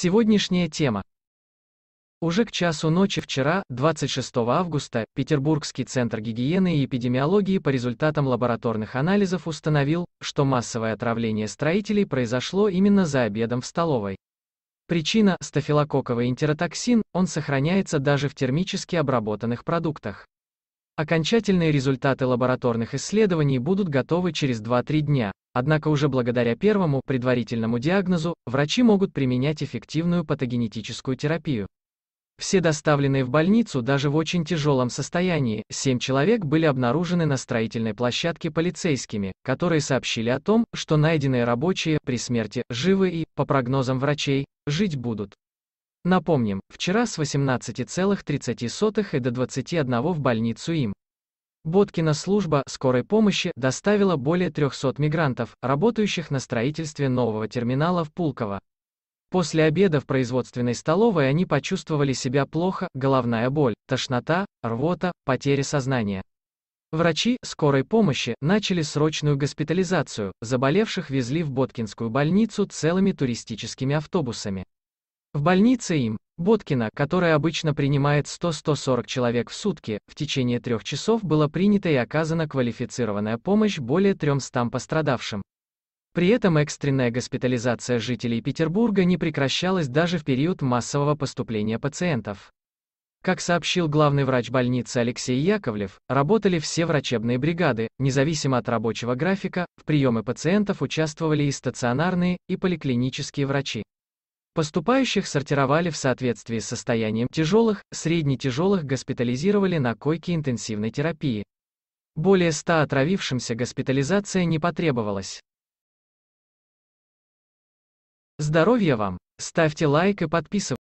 Сегодняшняя тема. Уже к часу ночи вчера, 26 августа, Петербургский центр гигиены и эпидемиологии по результатам лабораторных анализов установил, что массовое отравление строителей произошло именно за обедом в столовой. Причина – стафилококковый энтеротоксин, он сохраняется даже в термически обработанных продуктах. Окончательные результаты лабораторных исследований будут готовы через 2-3 дня, Однако уже благодаря первому, предварительному диагнозу, врачи могут применять эффективную патогенетическую терапию. Все доставленные в больницу даже в очень тяжелом состоянии, 7 человек были обнаружены на строительной площадке полицейскими, которые сообщили о том, что найденные рабочие при смерти живы и, по прогнозам врачей, жить будут. Напомним, вчера с 18,30 и до 21 в больницу им. Боткина служба скорой помощи доставила более 300 мигрантов, работающих на строительстве нового терминала в Пулково. После обеда в производственной столовой они почувствовали себя плохо, головная боль, тошнота, рвота, потеря сознания. Врачи скорой помощи начали срочную госпитализацию, заболевших везли в Боткинскую больницу целыми туристическими автобусами. В больнице им, Боткина, которая обычно принимает 100-140 человек в сутки, в течение трех часов была принята и оказана квалифицированная помощь более 300 пострадавшим. При этом экстренная госпитализация жителей Петербурга не прекращалась даже в период массового поступления пациентов. Как сообщил главный врач больницы Алексей Яковлев, работали все врачебные бригады, независимо от рабочего графика, в приемы пациентов участвовали и стационарные, и поликлинические врачи. Поступающих сортировали в соответствии с состоянием тяжелых, среднетяжелых госпитализировали на койке интенсивной терапии. Более 100 отравившимся госпитализация не потребовалась. Здоровья вам! Ставьте лайк и подписывайтесь.